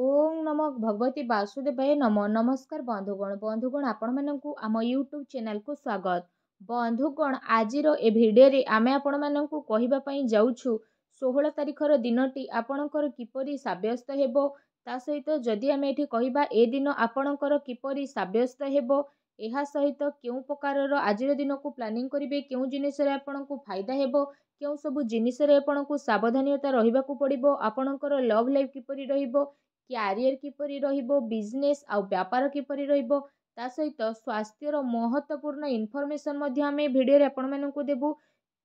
ଓଂ ନମ ଭଗବତୀ ବାସୁଦେବାୟ ନମ ନମସ୍କାର ବନ୍ଧୁଗଣ ବନ୍ଧୁଗଣ ଆପଣମାନଙ୍କୁ ଆମ ୟୁଟ୍ୟୁବ୍ ଚ୍ୟାନେଲକୁ ସ୍ୱାଗତ ବନ୍ଧୁଗଣ ଆଜିର ଏ ଭିଡ଼ିଓରେ ଆମେ ଆପଣମାନଙ୍କୁ କହିବା ପାଇଁ ଯାଉଛୁ ଷୋହଳ ତାରିଖର ଦିନଟି ଆପଣଙ୍କର କିପରି ସାବ୍ୟସ୍ତ ହେବ ତା ସହିତ ଯଦି ଆମେ ଏଠି କହିବା ଏ ଦିନ ଆପଣଙ୍କର କିପରି ସାବ୍ୟସ୍ତ ହେବ ଏହା ସହିତ କେଉଁ ପ୍ରକାରର ଆଜିର ଦିନକୁ ପ୍ଲାନିଂ କରିବେ କେଉଁ ଜିନିଷରେ ଆପଣଙ୍କୁ ଫାଇଦା ହେବ କେଉଁ ସବୁ ଜିନିଷରେ ଆପଣଙ୍କୁ ସାବଧାନତା ରହିବାକୁ ପଡ଼ିବ ଆପଣଙ୍କର ଲଭ୍ ଲାଇଫ୍ କିପରି ରହିବ କ୍ୟାରିୟର କିପରି ରହିବ ବିଜନେସ୍ ଆଉ ବ୍ୟାପାର କିପରି ରହିବ ତା ସହିତ ସ୍ୱାସ୍ଥ୍ୟର ମହତ୍ତ୍ୱପୂର୍ଣ୍ଣ ଇନଫର୍ମେସନ୍ ମଧ୍ୟ ଆମେ ଭିଡ଼ିଓରେ ଆପଣମାନଙ୍କୁ ଦେବୁ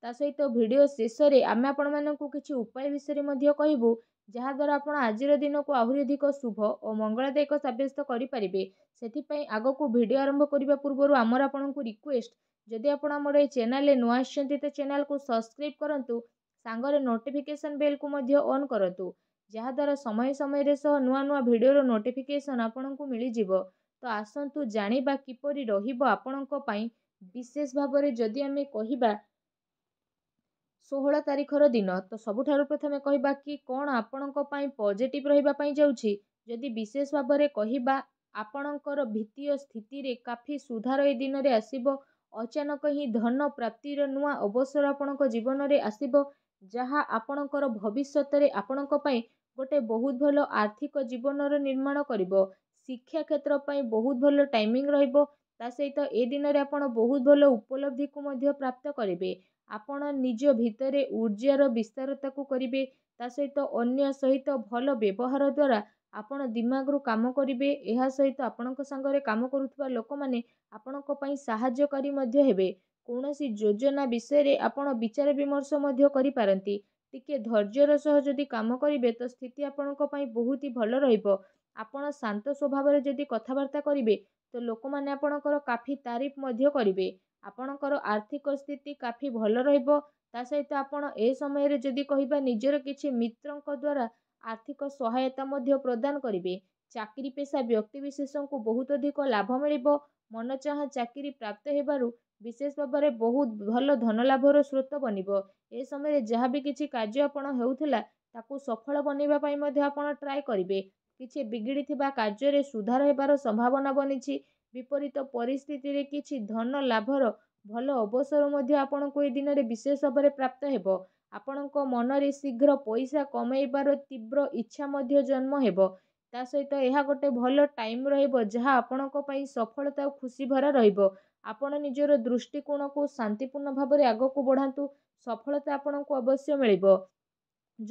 ତା ସହିତ ଭିଡ଼ିଓ ଶେଷରେ ଆମେ ଆପଣମାନଙ୍କୁ କିଛି ଉପାୟ ବିଷୟରେ ମଧ୍ୟ କହିବୁ ଯାହାଦ୍ୱାରା ଆପଣ ଆଜିର ଦିନକୁ ଆହୁରି ଅଧିକ ଶୁଭ ଓ ମଙ୍ଗଳଦାୟକ ସାବ୍ୟସ୍ତ କରିପାରିବେ ସେଥିପାଇଁ ଆଗକୁ ଭିଡ଼ିଓ ଆରମ୍ଭ କରିବା ପୂର୍ବରୁ ଆମର ଆପଣଙ୍କୁ ରିକ୍ୱେଷ୍ଟ ଯଦି ଆପଣ ଆମର ଏଇ ଚ୍ୟାନେଲରେ ନୂଆ ଆସିଛନ୍ତି ତ ଚ୍ୟାନେଲକୁ ସବସ୍କ୍ରାଇବ୍ କରନ୍ତୁ ସାଙ୍ଗରେ ନୋଟିଫିକେସନ୍ ବେଲ୍କୁ ମଧ୍ୟ ଅନ୍ କରନ୍ତୁ ଯାହାଦ୍ୱାରା ସମୟ ସମୟରେ ସହ ନୂଆ ନୂଆ ଭିଡ଼ିଓର ନୋଟିଫିକେସନ୍ ଆପଣଙ୍କୁ ମିଳିଯିବ ତ ଆସନ୍ତୁ ଜାଣିବା କିପରି ରହିବ ଆପଣଙ୍କ ପାଇଁ ବିଶେଷ ଭାବରେ ଯଦି ଆମେ କହିବା ଷୋହଳ ତାରିଖର ଦିନ ତ ସବୁଠାରୁ ପ୍ରଥମେ କହିବା କି କ'ଣ ଆପଣଙ୍କ ପାଇଁ ପଜିଟିଭ୍ ରହିବା ପାଇଁ ଯାଉଛି ଯଦି ବିଶେଷ ଭାବରେ କହିବା ଆପଣଙ୍କର ଭିତ୍ତୀୟ ସ୍ଥିତିରେ କାଫି ସୁଧାର ଏ ଦିନରେ ଆସିବ ଅଚାନକ ହିଁ ଧନ ପ୍ରାପ୍ତିର ନୂଆ ଅବସର ଆପଣଙ୍କ ଜୀବନରେ ଆସିବ ଯାହା ଆପଣଙ୍କର ଭବିଷ୍ୟତରେ ଆପଣଙ୍କ ପାଇଁ ଗୋଟେ ବହୁତ ଭଲ ଆର୍ଥିକ ଜୀବନର ନିର୍ମାଣ କରିବ ଶିକ୍ଷା କ୍ଷେତ୍ର ପାଇଁ ବହୁତ ଭଲ ଟାଇମିଂ ରହିବ ତା ସହିତ ଏ ଦିନରେ ଆପଣ ବହୁତ ଭଲ ଉପଲବ୍ଧିକୁ ମଧ୍ୟ ପ୍ରାପ୍ତ କରିବେ ଆପଣ ନିଜ ଭିତରେ ଉର୍ଜାର ବିସ୍ତାରତାକୁ କରିବେ ତା ସହିତ ଅନ୍ୟ ସହିତ ଭଲ ବ୍ୟବହାର ଦ୍ୱାରା ଆପଣ ଦିମାଗରୁ କାମ କରିବେ ଏହା ସହିତ ଆପଣଙ୍କ ସାଙ୍ଗରେ କାମ କରୁଥିବା ଲୋକମାନେ ଆପଣଙ୍କ ପାଇଁ ସାହାଯ୍ୟକାରୀ ମଧ୍ୟ ହେବେ କୌଣସି ଯୋଜନା ବିଷୟରେ ଆପଣ ବିଚାର ବିମର୍ଶ ମଧ୍ୟ କରିପାରନ୍ତି ଟିକେ ଧୈର୍ଯ୍ୟର ସହ ଯଦି କାମ କରିବେ ତ ସ୍ଥିତି ଆପଣଙ୍କ ପାଇଁ ବହୁତ ହି ଭଲ ରହିବ ଆପଣ ଶାନ୍ତ ସ୍ୱଭାବରେ ଯଦି କଥାବାର୍ତ୍ତା କରିବେ ତ ଲୋକମାନେ ଆପଣଙ୍କର କାଫି ତାରିଫ ମଧ୍ୟ କରିବେ ଆପଣଙ୍କର ଆର୍ଥିକ ସ୍ଥିତି କାଫି ଭଲ ରହିବ ତା ସହିତ ଆପଣ ଏ ସମୟରେ ଯଦି କହିବା ନିଜର କିଛି ମିତ୍ରଙ୍କ ଦ୍ୱାରା ଆର୍ଥିକ ସହାୟତା ମଧ୍ୟ ପ୍ରଦାନ କରିବେ ଚାକିରି ପେଶା ବ୍ୟକ୍ତିବିଶେଷଙ୍କୁ ବହୁତ ଅଧିକ ଲାଭ ମିଳିବ ମନଚାହା ଚାକିରି ପ୍ରାପ୍ତ ହେବାରୁ ବିଶେଷ ଭାବରେ ବହୁତ ଭଲ ଧନଲାଭର ସ୍ରୋତ ବନିବ ଏ ସମୟରେ ଯାହା ବି କିଛି କାର୍ଯ୍ୟ ଆପଣ ହେଉଥିଲା ତାକୁ ସଫଳ ବନେଇବା ପାଇଁ ମଧ୍ୟ ଆପଣ ଟ୍ରାଏ କରିବେ କିଛି ବିଗିଡ଼ିଥିବା କାର୍ଯ୍ୟରେ ସୁଧାର ହେବାର ସମ୍ଭାବନା ବନିଛି ବିପରୀତ ପରିସ୍ଥିତିରେ କିଛି ଧନ ଲାଭର ଭଲ ଅବସର ମଧ୍ୟ ଆପଣଙ୍କୁ ଏ ଦିନରେ ବିଶେଷ ଭାବରେ ପ୍ରାପ୍ତ ହେବ ଆପଣଙ୍କ ମନରେ ଶୀଘ୍ର ପଇସା କମାଇବାର ତୀବ୍ର ଇଚ୍ଛା ମଧ୍ୟ ଜନ୍ମ ହେବ ତା ସହିତ ଏହା ଗୋଟେ ଭଲ ଟାଇମ୍ ରହିବ ଯାହା ଆପଣଙ୍କ ପାଇଁ ସଫଳତା ଓ ଖୁସି ଭରା ରହିବ ଆପଣ ନିଜର ଦୃଷ୍ଟିକୋଣକୁ ଶାନ୍ତିପୂର୍ଣ୍ଣ ଭାବରେ ଆଗକୁ ବଢ଼ାନ୍ତୁ ସଫଳତା ଆପଣଙ୍କୁ ଅବଶ୍ୟ ମିଳିବ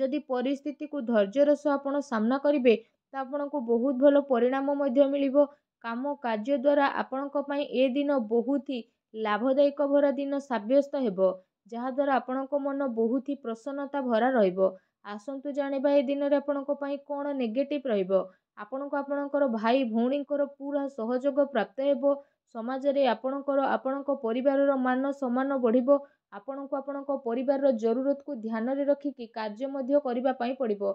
ଯଦି ପରିସ୍ଥିତିକୁ ଧୈର୍ଯ୍ୟର ସହ ଆପଣ ସାମ୍ନା କରିବେ ତ ଆପଣଙ୍କୁ ବହୁତ ଭଲ ପରିଣାମ ମଧ୍ୟ ମିଳିବ କାମ କାର୍ଯ୍ୟ ଦ୍ୱାରା ଆପଣଙ୍କ ପାଇଁ ଏ ଦିନ ବହୁତ ହି ଲାଭଦାୟକ ଭରା ଦିନ ସାବ୍ୟସ୍ତ ହେବ ଯାହାଦ୍ୱାରା ଆପଣଙ୍କ ମନ ବହୁତ ହି ପ୍ରସନ୍ନତା ଭରା ରହିବ ଆସନ୍ତୁ ଜାଣିବା ଏ ଦିନରେ ଆପଣଙ୍କ ପାଇଁ କ'ଣ ନେଗେଟିଭ୍ ରହିବ ଆପଣଙ୍କୁ ଆପଣଙ୍କର ଭାଇ ଭଉଣୀଙ୍କର ପୁରା ସହଯୋଗ ପ୍ରାପ୍ତ ହେବ ସମାଜରେ ଆପଣଙ୍କର ଆପଣଙ୍କ ପରିବାରର ମାନ ସମ୍ମାନ ବଢ଼ିବ ଆପଣଙ୍କୁ ଆପଣଙ୍କ ପରିବାରର ଜରୁରତକୁ ଧ୍ୟାନରେ ରଖିକି କାର୍ଯ୍ୟ ମଧ୍ୟ କରିବା ପାଇଁ ପଡ଼ିବ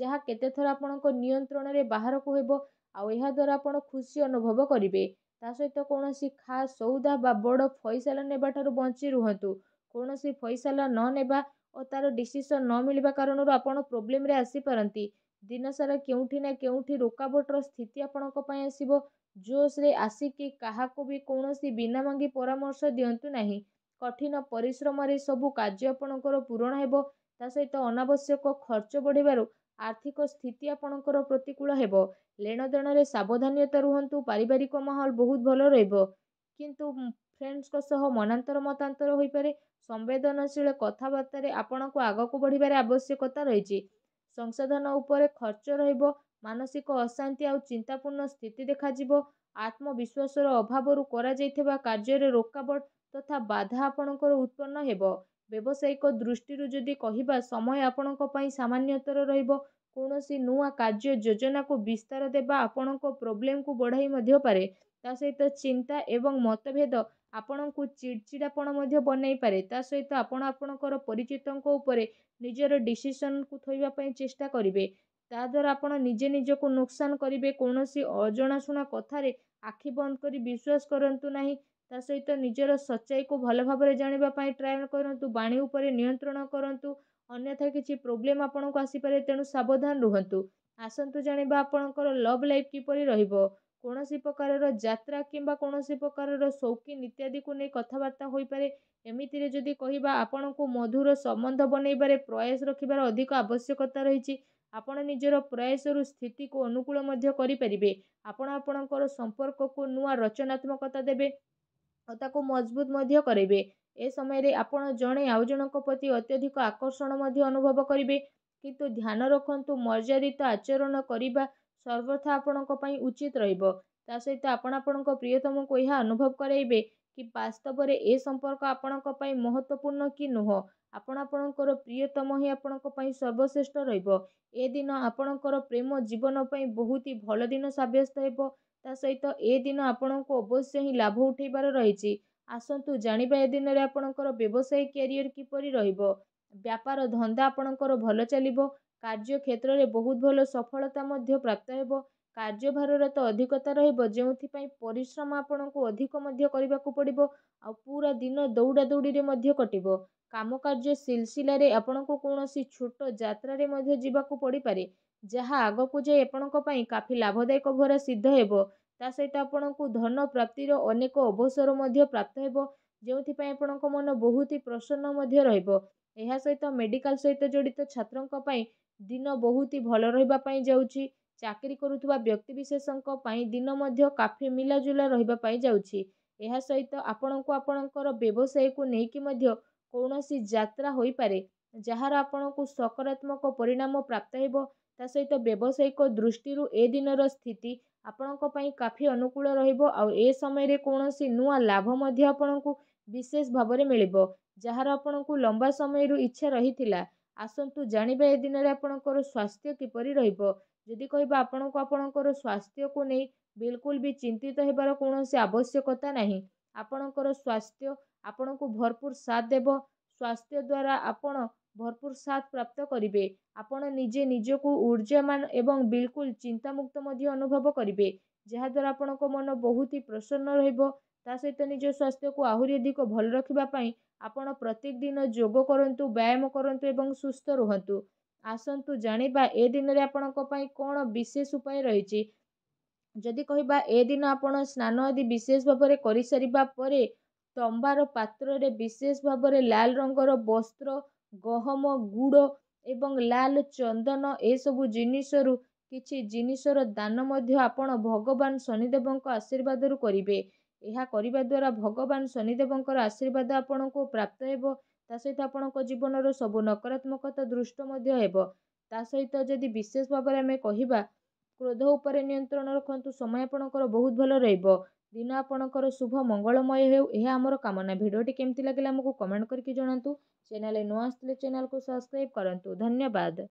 ଯାହା କେତେଥର ଆପଣଙ୍କ ନିୟନ୍ତ୍ରଣରେ ବାହାରକୁ ହେବ ଆଉ ଏହା ଏହାଦ୍ୱାରା ଆପଣ ଖୁସି ଅନୁଭବ କରିବେ ତା ସହିତ କୌଣସି ଖାସ୍ ସଉଦା ବା ବଡ଼ ଫଇସଲା ନେବା ଠାରୁ ବଞ୍ଚି ରୁହନ୍ତୁ କୌଣସି ଫଇସଲା ନ ନେବା ଓ ତା'ର ଡିସିସନ୍ ନ ମିଳିବା କାରଣରୁ ଆପଣ ପ୍ରୋବ୍ଲେମ୍ରେ ଆସିପାରନ୍ତି ଦିନସାରା କେଉଁଠି ନା କେଉଁଠି ରୋକାବଟର ସ୍ଥିତି ଆପଣଙ୍କ ପାଇଁ ଆସିବ ଜୋସ୍ରେ ଆସିକି କାହାକୁ ବି କୌଣସି ବିନା ମାଗି ପରାମର୍ଶ ଦିଅନ୍ତୁ ନାହିଁ କଠିନ ପରିଶ୍ରମରେ ସବୁ କାର୍ଯ୍ୟ ଆପଣଙ୍କର ପୂରଣ ହେବ ତା ସହିତ ଅନାବଶ୍ୟକ ଖର୍ଚ୍ଚ ବଢ଼ିବାରୁ ଆର୍ଥିକ ସ୍ଥିତି ଆପଣଙ୍କର ପ୍ରତିକୂଳ ହେବ ଲେଣଦେଣରେ ସାବଧାନତା ରୁହନ୍ତୁ ପାରିବାରିକ ମାହୋଲ ବହୁତ ଭଲ ରହିବ କିନ୍ତୁ ଫ୍ରେଣ୍ଡସଙ୍କ ସହ ମନାନ୍ତର ମତାନ୍ତର ହୋଇପାରେ ସମ୍ବେଦନଶୀଳ କଥାବାର୍ତ୍ତାରେ ଆପଣଙ୍କୁ ଆଗକୁ ବଢ଼ିବାର ଆବଶ୍ୟକତା ରହିଛି ସଂସାଧନ ଉପରେ ଖର୍ଚ୍ଚ ରହିବ ମାନସିକ ଅଶାନ୍ତି ଆଉ ଚିନ୍ତାପୂର୍ଣ୍ଣ ସ୍ଥିତି ଦେଖାଯିବ ଆତ୍ମବିଶ୍ୱାସର ଅଭାବରୁ କରାଯାଇଥିବା କାର୍ଯ୍ୟରେ ରୋକାବଟ ତଥା ବାଧା ଆପଣଙ୍କର ଉତ୍ପନ୍ନ ହେବ ବ୍ୟବସାୟିକ ଦୃଷ୍ଟିରୁ ଯଦି କହିବା ସମୟ ଆପଣଙ୍କ ପାଇଁ ସାମାନ୍ୟତର ରହିବ କୌଣସି ନୂଆ କାର୍ଯ୍ୟ ଯୋଜନାକୁ ବିସ୍ତାର ଦେବା ଆପଣଙ୍କ ପ୍ରୋବ୍ଲେମକୁ ବଢ଼ାଇ ମଧ୍ୟ ପାରେ ତା ସହିତ ଚିନ୍ତା ଏବଂ ମତଭେଦ ଆପଣଙ୍କୁ ଚିଡ଼ଚିଡ଼ାପଣ ମଧ୍ୟ ବନାଇପାରେ ତା ସହିତ ଆପଣ ଆପଣଙ୍କର ପରିଚିତଙ୍କ ଉପରେ ନିଜର ଡିସିସନକୁ ଥୋଇବା ପାଇଁ ଚେଷ୍ଟା କରିବେ ତାହାଦ୍ୱାରା ଆପଣ ନିଜେ ନିଜକୁ ନୁକସାନ କରିବେ କୌଣସି ଅଜଣାଶୁଣା କଥାରେ ଆଖି ବନ୍ଦ କରି ବିଶ୍ୱାସ କରନ୍ତୁ ନାହିଁ ତା ସହିତ ନିଜର ସଚାଇକୁ ଭଲ ଭାବରେ ଜାଣିବା ପାଇଁ ଟ୍ରାଏ କରନ୍ତୁ ବାଣୀ ଉପରେ ନିୟନ୍ତ୍ରଣ କରନ୍ତୁ ଅନ୍ୟଥା କିଛି ପ୍ରୋବ୍ଲେମ୍ ଆପଣଙ୍କୁ ଆସିପାରେ ତେଣୁ ସାବଧାନ ରୁହନ୍ତୁ ଆସନ୍ତୁ ଜାଣିବା ଆପଣଙ୍କର ଲଭ୍ ଲାଇଫ୍ କିପରି ରହିବ କୌଣସି ପ୍ରକାରର ଯାତ୍ରା କିମ୍ବା କୌଣସି ପ୍ରକାରର ସୌକିନ ଇତ୍ୟାଦିକୁ ନେଇ କଥାବାର୍ତ୍ତା ହୋଇପାରେ ଏମିତିରେ ଯଦି କହିବା ଆପଣଙ୍କୁ ମଧୁର ସମ୍ବନ୍ଧ ବନେଇବାରେ ପ୍ରୟାସ ରଖିବାର ଅଧିକ ଆବଶ୍ୟକତା ରହିଛି ଆପଣ ନିଜର ପ୍ରୟାସରୁ ସ୍ଥିତିକୁ ଅନୁକୂଳ ମଧ୍ୟ କରିପାରିବେ ଆପଣ ଆପଣଙ୍କର ସମ୍ପର୍କକୁ ନୂଆ ରଚନାତ୍ମକତା ଦେବେ ଓ ତାକୁ ମଜବୁତ ମଧ୍ୟ କରିବେ ଏ ସମୟରେ ଆପଣ ଜଣେ ଆଉ ଜଣଙ୍କ ପ୍ରତି ଅତ୍ୟଧିକ ଆକର୍ଷଣ ମଧ୍ୟ ଅନୁଭବ କରିବେ କିନ୍ତୁ ଧ୍ୟାନ ରଖନ୍ତୁ ମର୍ଯ୍ୟାଦିତ ଆଚରଣ କରିବା ସର୍ବଥା ଆପଣଙ୍କ ପାଇଁ ଉଚିତ ରହିବ ତା ସହିତ ଆପଣ ଆପଣଙ୍କ ପ୍ରିୟତମଙ୍କୁ ଏହା ଅନୁଭବ କରାଇବେ କି ବାସ୍ତବରେ ଏ ସମ୍ପର୍କ ଆପଣଙ୍କ ପାଇଁ ମହତ୍ତ୍ୱପୂର୍ଣ୍ଣ କି ନୁହଁ ଆପଣ ଆପଣଙ୍କର ପ୍ରିୟତମ ହିଁ ଆପଣଙ୍କ ପାଇଁ ସର୍ବଶ୍ରେଷ୍ଠ ରହିବ। ଏ ଦିନ ଆପଣଙ୍କର ପ୍ରେମ ଜୀବନ ପାଇଁ ବହୁତ ହି ଭଲ ଦିନ ସାବ୍ୟସ୍ତ ହେବ। ତା' ସହିତ ଏ ଦିନ ଆପଣଙ୍କୁ ଅବଶ୍ୟ ହିଁ ଲାଭ ଉଠାଇବାର ରହିଛି। ଆସନ୍ତୁ ଜାଣିବା ଏ ଦିନରେ ଆପଣଙ୍କର ବ୍ୟବସାୟୀ କ୍ୟାରିୟର କିପରି ରହିବ। ବ୍ୟାପାର ଧନ୍ଦା ଆପଣଙ୍କର ଭଲ ଚାଲିବ। କାର୍ଯ୍ୟ କ୍ଷେତ୍ରରେ ବହୁତ ଭଲ ସଫଳତା ମଧ୍ୟ ପ୍ରାପ୍ତ ହେବ। କାର୍ଯ୍ୟଭାରର ତ ଅଧିକତା ରହିବ ଯେଉଁଥିପାଇଁ ପରିଶ୍ରମ ଆପଣଙ୍କୁ ଅଧିକ ମଧ୍ୟ କରିବାକୁ ପଡ଼ିବ ଆଉ ପୁରା ଦିନ ଦୌଡ଼ା ଦୌଡ଼ିରେ ମଧ୍ୟ କଟିବ କାମ କାର୍ଯ୍ୟ ସିଲସିଲାରେ ଆପଣଙ୍କୁ କୌଣସି ଛୋଟ ଯାତ୍ରାରେ ମଧ୍ୟ ଯିବାକୁ ପଡ଼ିପାରେ ଯାହା ଆଗକୁ ଯାଇ ଆପଣଙ୍କ ପାଇଁ କାଫି ଲାଭଦାୟକ ଭରା ସିଦ୍ଧ ହେବ ତା ସହିତ ଆପଣଙ୍କୁ ଧନ ପ୍ରାପ୍ତିର ଅନେକ ଅବସର ମଧ୍ୟ ପ୍ରାପ୍ତ ହେବ ଯେଉଁଥିପାଇଁ ଆପଣଙ୍କ ମନ ବହୁତ ହି ପ୍ରସନ୍ନ ମଧ୍ୟ ରହିବ ଏହା ସହିତ ମେଡ଼ିକାଲ ସହିତ ଜଡ଼ିତ ଛାତ୍ରଙ୍କ ପାଇଁ ଦିନ ବହୁତ ହି ଭଲ ରହିବା ପାଇଁ ଯାଉଛି ଚାକିରି କରୁଥିବା ବ୍ୟକ୍ତିବିଶେଷଙ୍କ ପାଇଁ ଦିନ ମଧ୍ୟ କାଫି ମିଲାଜୁଲା ରହିବା ପାଇଁ ଯାଉଛି ଏହା ସହିତ ଆପଣଙ୍କୁ ଆପଣଙ୍କର ବ୍ୟବସାୟକୁ ନେଇକି ମଧ୍ୟ କୌଣସି ଯାତ୍ରା ହୋଇପାରେ ଯାହାର ଆପଣଙ୍କୁ ସକାରାତ୍ମକ ପରିଣାମ ପ୍ରାପ୍ତ ହେବ ତା ସହିତ ବ୍ୟବସାୟିକ ଦୃଷ୍ଟିରୁ ଏ ଦିନର ସ୍ଥିତି ଆପଣଙ୍କ ପାଇଁ କାଫି ଅନୁକୂଳ ରହିବ ଆଉ ଏ ସମୟରେ କୌଣସି ନୂଆ ଲାଭ ମଧ୍ୟ ଆପଣଙ୍କୁ ବିଶେଷ ଭାବରେ ମିଳିବ ଯାହାର ଆପଣଙ୍କୁ ଲମ୍ବା ସମୟରୁ ଇଚ୍ଛା ରହିଥିଲା ଆସନ୍ତୁ ଜାଣିବା ଏ ଦିନରେ ଆପଣଙ୍କର ସ୍ୱାସ୍ଥ୍ୟ କିପରି ରହିବ ଯଦି କହିବା ଆପଣଙ୍କୁ ଆପଣଙ୍କର ସ୍ୱାସ୍ଥ୍ୟକୁ ନେଇ ବିଲକୁଲ ବି ଚିନ୍ତିତ ହେବାର କୌଣସି ଆବଶ୍ୟକତା ନାହିଁ ଆପଣଙ୍କର ସ୍ୱାସ୍ଥ୍ୟ ଆପଣଙ୍କୁ ଭରପୁର ସାଥ ଦେବ ସ୍ୱାସ୍ଥ୍ୟ ଦ୍ୱାରା ଆପଣ ଭରପୁର ସାଥ ପ୍ରାପ୍ତ କରିବେ ଆପଣ ନିଜେ ନିଜକୁ ଉର୍ଜାମାନ ଏବଂ ବିଲକୁଲ ଚିନ୍ତାମୁକ୍ତ ମଧ୍ୟ ଅନୁଭବ କରିବେ ଯାହାଦ୍ୱାରା ଆପଣଙ୍କ ମନ ବହୁତ ହି ପ୍ରସନ୍ନ ରହିବ ତା ସହିତ ନିଜ ସ୍ୱାସ୍ଥ୍ୟକୁ ଆହୁରି ଅଧିକ ଭଲ ରଖିବା ପାଇଁ ଆପଣ ପ୍ରତ୍ୟେକ ଦିନ ଯୋଗ କରନ୍ତୁ ବ୍ୟାୟାମ କରନ୍ତୁ ଏବଂ ସୁସ୍ଥ ରୁହନ୍ତୁ ଆସନ୍ତୁ ଜାଣିବା ଏ ଦିନରେ ଆପଣଙ୍କ ପାଇଁ କ'ଣ ବିଶେଷ ଉପାୟ ରହିଛି ଯଦି କହିବା ଏ ଦିନ ଆପଣ ସ୍ନାନ ଆଦି ବିଶେଷ ଭାବରେ କରିସାରିବା ପରେ ତମ୍ବାର ପାତ୍ରରେ ବିଶେଷ ଭାବରେ ଲାଲ ରଙ୍ଗର ବସ୍ତ୍ର ଗହମ ଗୁଡ଼ ଏବଂ ଲାଲ ଚନ୍ଦନ ଏସବୁ ଜିନିଷରୁ କିଛି ଜିନିଷର ଦାନ ମଧ୍ୟ ଆପଣ ଭଗବାନ ଶନିଦେବଙ୍କ ଆଶୀର୍ବାଦରୁ କରିବେ ଏହା କରିବା ଦ୍ୱାରା ଭଗବାନ ଶନିଦେବଙ୍କର ଆଶୀର୍ବାଦ ଆପଣଙ୍କୁ ପ୍ରାପ୍ତ ହେବ ତା ସହିତ ଆପଣଙ୍କ ଜୀବନର ସବୁ ନକାରାତ୍ମକତା ଦୃଷ୍ଟ ମଧ୍ୟ ହେବ ତା ସହିତ ଯଦି ବିଶେଷ ଭାବରେ ଆମେ କହିବା କ୍ରୋଧ ଉପରେ ନିୟନ୍ତ୍ରଣ ରଖନ୍ତୁ ସମୟ ଆପଣଙ୍କର ବହୁତ ଭଲ ରହିବ ଦିନ ଆପଣଙ୍କର ଶୁଭ ମଙ୍ଗଳମୟ ହେଉ ଏହା ଆମର କାମନା ଭିଡ଼ିଓଟି କେମିତି ଲାଗିଲା ଆମକୁ କମେଣ୍ଟ କରିକି ଜଣାନ୍ତୁ ଚ୍ୟାନେଲରେ ନୂଆ ଆସିଥିଲେ ଚ୍ୟାନେଲକୁ ସବସ୍କ୍ରାଇବ୍ କରନ୍ତୁ ଧନ୍ୟବାଦ